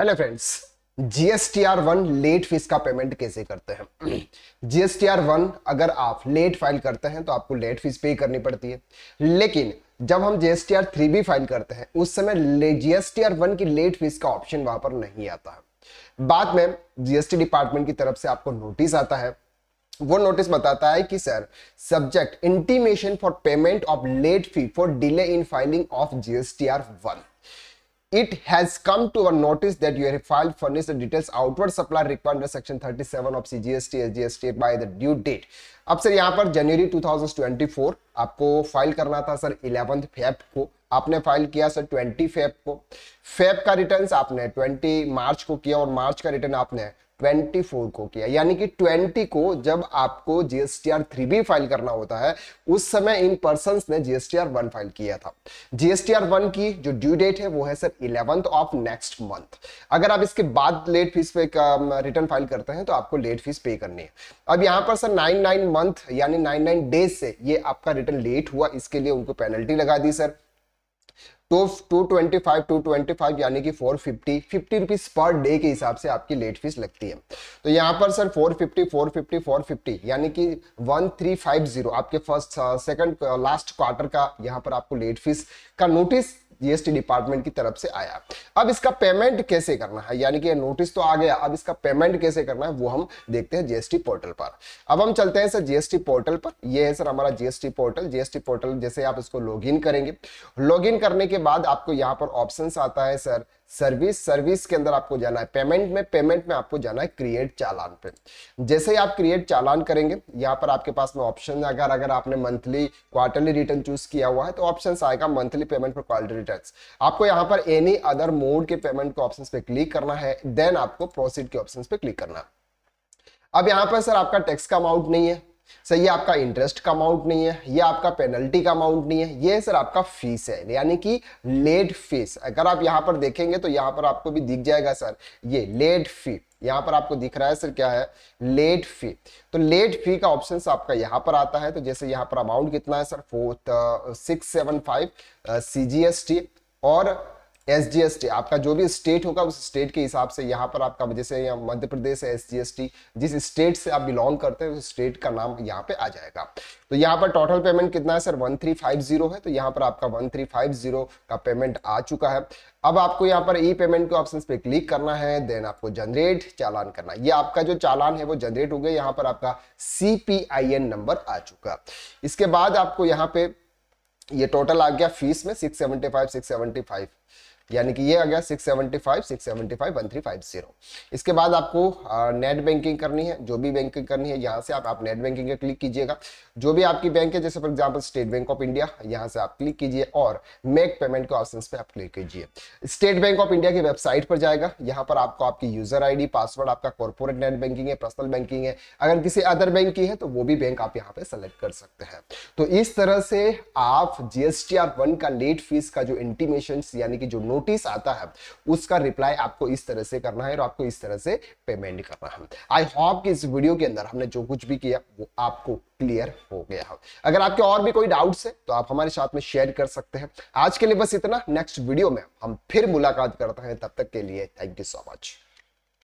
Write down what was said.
hello friends GSTR one late fees का payment कैसे करते हैं जीएसटीआर वन अगर आप लेट फाइल करते हैं तो आपको लेट फीस पे करनी पड़ती है लेकिन जब हम जीएसटीआर थ्री भी फाइल करते हैं उस समय जीएसटीआर वन की लेट फीस का ऑप्शन वहां पर नहीं आता है बाद में जीएसटी डिपार्टमेंट की तरफ से आपको नोटिस आता है वो नोटिस बताता है कि sir subject intimation for payment of late fee for delay in filing of GSTR one it has come to our notice that you have filed furnished the details outward supply required under section 37 of CGST SGST by the due date अब sir यहाँ पर जनवरी 2024 आपको file करना था sir eleventh Feb को आपने file किया sir 20 Feb को फेब का रिटर्न्स आपने 20 मार्च को किया और मार्च का रिटर्न आपने 24 को किया यानी कि 20 को जब आपको जीएसटीआर थ्री बी फाइल करना होता है उस समय इन पर्सन ने जीएसटीआर वन फाइल किया था जीएसटीआर वन की जो ड्यू डेट है वो है sir eleventh of next month अगर आप इसके बाद लेट फीस पे रिटर्न फाइल um, करते हैं तो आपको लेट फीस पे करनी है अब यहां पर सर नाइन मंथ यानी नाइन नाइन डेज से ये आपका रिटर्न लेट हुआ इसके लिए उनको पेनल्टी लगा दी सर तो 225 225 यानी कि 450 50 रुपीस पर डे के हिसाब से आपकी लेट फीस लगती है तो यहाँ पर सर 450 450 450 यानी कि 1350 आपके फर्स्ट सेकंड लास्ट क्वार्टर का यहाँ पर आपको लेट फीस का नोटिस जीएसटी डिपार्टमेंट की तरफ से आया अब इसका पेमेंट कैसे करना है यानी कि नोटिस तो आ गया अब इसका पेमेंट कैसे करना है वो हम देखते हैं जीएसटी पोर्टल पर अब हम चलते हैं सर जीएसटी पोर्टल पर यह है सर हमारा जीएसटी पोर्टल जीएसटी पोर्टल जैसे आप इसको लॉग करेंगे लॉग करने के बाद आपको यहाँ पर ऑप्शन आता है सर सर्विस सर्विस के अंदर आपको जाना है पेमेंट में पेमेंट में आपको जाना है क्रिएट चालान पे जैसे ही आप क्रिएट चालान करेंगे यहाँ पर आपके पास में ऑप्शन अगर अगर आपने मंथली क्वार्टरली रिटर्न चूज किया हुआ है तो ऑप्शन आएगा monthly payment for quarterly return आपको यहाँ पर एनी अदर मोड के पेमेंट के ऑप्शन पे क्लिक करना है देन आपको प्रोसीड के ऑप्शन पे क्लिक करना है अब यहाँ पर सर आपका टैक्स का अमाउंट नहीं है सर ये आपका इंटरेस्ट का अमाउंट नहीं है ये आपका पेनल्टी का अमाउंट नहीं है ये सर आपका फीस है यानी कि लेट फीस अगर आप यहाँ पर देखेंगे तो यहाँ पर आपको भी दिख जाएगा सर ये लेट फी यहाँ पर आपको दिख रहा है सर क्या है लेट फी तो लेट फी का ऑप्शन आपका यहाँ पर आता है तो जैसे यहाँ पर अमाउंट कितना है sir fourth six seven five C G S T और एस जी एस टी आपका जो भी स्टेट होगा उस स्टेट के हिसाब से यहाँ पर आपका जैसे यहाँ मध्य प्रदेश है एस जी एस टी जिस स्टेट से आप बिलोंग करते हैं उस स्टेट का नाम यहाँ पे आ जाएगा तो यहाँ पर टोटल पेमेंट कितना है sir one three five zero है तो यहाँ पर आपका वन थ्री फाइव जीरो का पेमेंट आ चुका है अब आपको यहाँ पर ई पेमेंट के ऑप्शन पे क्लिक करना है देन आपको जनरेट चालान करना ये आपका जो चालान है वो जनरेट हो गया यहाँ पर आपका C P I N number आ चुका इसके बाद आपको यहाँ पे ये टोटल आ गया फीस में six seventy five six seventy five यानी कि ये आ गया 675 675 1350 इसके बाद आपको नेट बैंकिंग करनी है जो भी बैंकिंग करनी है यहाँ से आप आप नेट बैंकिंग पे क्लिक कीजिएगा जो भी आपकी बैंक है जैसे for example state bank of India यहाँ से आप क्लिक कीजिए और मेक पेमेंट के ऑप्शन पे आप क्लिक कीजिए स्टेट बैंक ऑफ इंडिया की वेबसाइट पर जाएगा यहाँ पर आपको आपकी यूजर आई पासवर्ड आपका कॉर्पोरेट नेट बैंकिंग है पर्सनल बैंकिंग है अगर किसी अदर बैंक की है तो वो भी बैंक आप यहाँ पे सेलेक्ट कर सकते हैं तो इस तरह से आप जीएसटी आर वन का लेट फीस का जो इंटीमेशन यानी कि जो नोटिस आता है उसका रिप्लाई आपको इस तरह से करना है और आपको इस तरह से पेमेंट करना है आई होप कि इस वीडियो के अंदर हमने जो कुछ भी किया वो आपको क्लियर हो गया हो अगर आपके और भी कोई डाउट्स है तो आप हमारे साथ में शेयर कर सकते हैं आज के लिए बस इतना नेक्स्ट वीडियो में हम फिर मुलाकात करते हैं तब तक के लिए थैंक यू सो मच